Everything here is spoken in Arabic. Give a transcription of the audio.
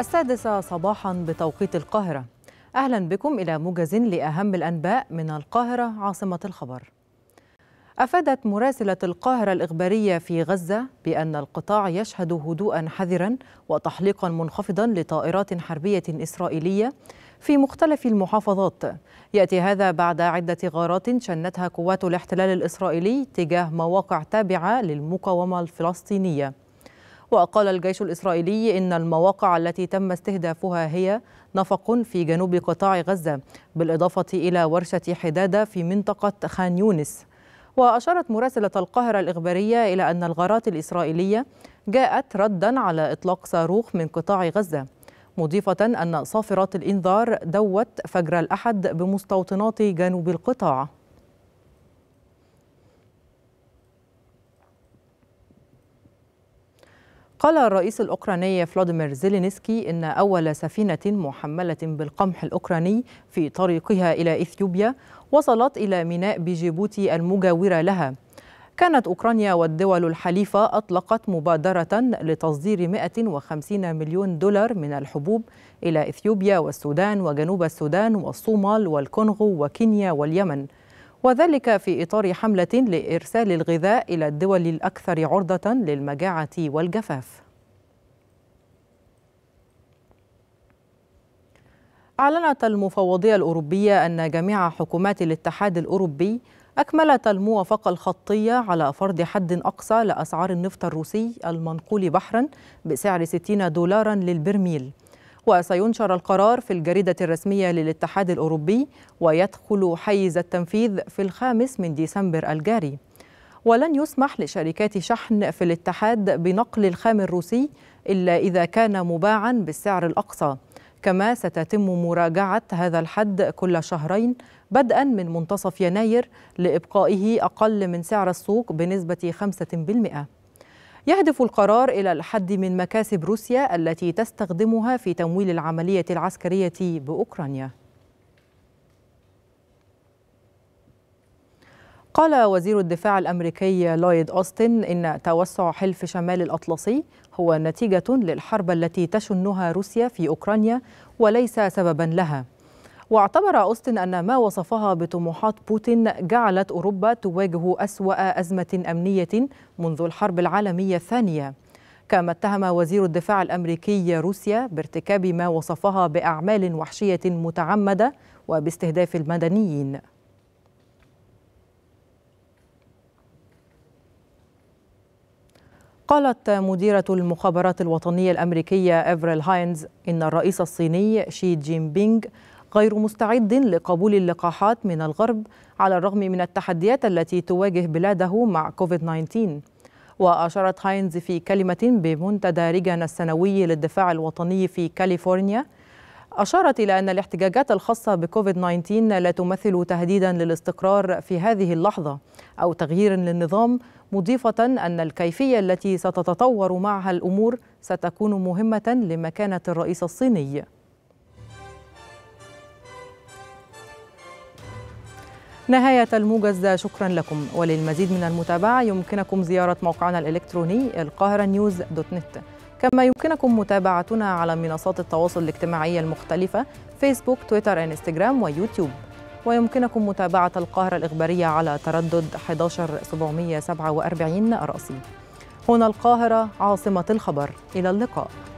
السادسة صباحا بتوقيت القاهرة أهلا بكم إلى موجز لأهم الأنباء من القاهرة عاصمة الخبر أفادت مراسلة القاهرة الإخبارية في غزة بأن القطاع يشهد هدوءا حذرا وتحليقا منخفضا لطائرات حربية إسرائيلية في مختلف المحافظات يأتي هذا بعد عدة غارات شنتها قوات الاحتلال الإسرائيلي تجاه مواقع تابعة للمقاومة الفلسطينية وقال الجيش الإسرائيلي إن المواقع التي تم استهدافها هي نفق في جنوب قطاع غزة بالإضافة إلى ورشة حدادة في منطقة خان يونس وأشارت مراسلة القاهرة الإخبارية إلى أن الغارات الإسرائيلية جاءت ردا على إطلاق صاروخ من قطاع غزة مضيفة أن صافرات الإنذار دوت فجر الأحد بمستوطنات جنوب القطاع قال الرئيس الأوكراني فلاديمير زيلينسكي إن أول سفينة محملة بالقمح الأوكراني في طريقها إلى إثيوبيا وصلت إلى ميناء بجيبوتي المجاورة لها كانت أوكرانيا والدول الحليفة أطلقت مبادرة لتصدير 150 مليون دولار من الحبوب إلى إثيوبيا والسودان وجنوب السودان والصومال والكونغو وكينيا واليمن وذلك في إطار حملة لإرسال الغذاء إلى الدول الأكثر عرضة للمجاعة والجفاف أعلنت المفوضية الأوروبية أن جميع حكومات الاتحاد الأوروبي أكملت الموافقة الخطية على فرض حد أقصى لأسعار النفط الروسي المنقول بحرا بسعر 60 دولارا للبرميل وسينشر القرار في الجريدة الرسمية للاتحاد الأوروبي ويدخل حيز التنفيذ في الخامس من ديسمبر الجاري ولن يسمح لشركات شحن في الاتحاد بنقل الخام الروسي إلا إذا كان مباعا بالسعر الأقصى كما ستتم مراجعة هذا الحد كل شهرين بدءا من منتصف يناير لإبقائه أقل من سعر السوق بنسبة 5% يهدف القرار إلى الحد من مكاسب روسيا التي تستخدمها في تمويل العملية العسكرية بأوكرانيا قال وزير الدفاع الأمريكي لويد أوستن إن توسع حلف شمال الأطلسي هو نتيجة للحرب التي تشنها روسيا في أوكرانيا وليس سببا لها واعتبر أوستن أن ما وصفها بطموحات بوتين جعلت أوروبا تواجه أسوأ أزمة أمنية منذ الحرب العالمية الثانية كما اتهم وزير الدفاع الامريكي روسيا بارتكاب ما وصفها باعمال وحشيه متعمده وباستهداف المدنيين قالت مديرة المخابرات الوطنية الأمريكية إفريل هاينز إن الرئيس الصيني شي جين بينغ غير مستعد لقبول اللقاحات من الغرب على الرغم من التحديات التي تواجه بلاده مع كوفيد 19 وأشارت هاينز في كلمة بمنتدى ريجان السنوي للدفاع الوطني في كاليفورنيا أشارت إلى أن الاحتجاجات الخاصة بكوفيد 19 لا تمثل تهديدا للاستقرار في هذه اللحظة أو تغيير للنظام مضيفة أن الكيفية التي ستتطور معها الأمور ستكون مهمة لمكانة الرئيس الصيني نهاية الموجز شكرا لكم وللمزيد من المتابعة يمكنكم زيارة موقعنا الإلكتروني القاهرة نيوز دوت نت كما يمكنكم متابعتنا على منصات التواصل الاجتماعي المختلفة فيسبوك تويتر انستجرام ويوتيوب ويمكنكم متابعة القاهرة الإخبارية على تردد 11747 رأسي هنا القاهرة عاصمة الخبر إلى اللقاء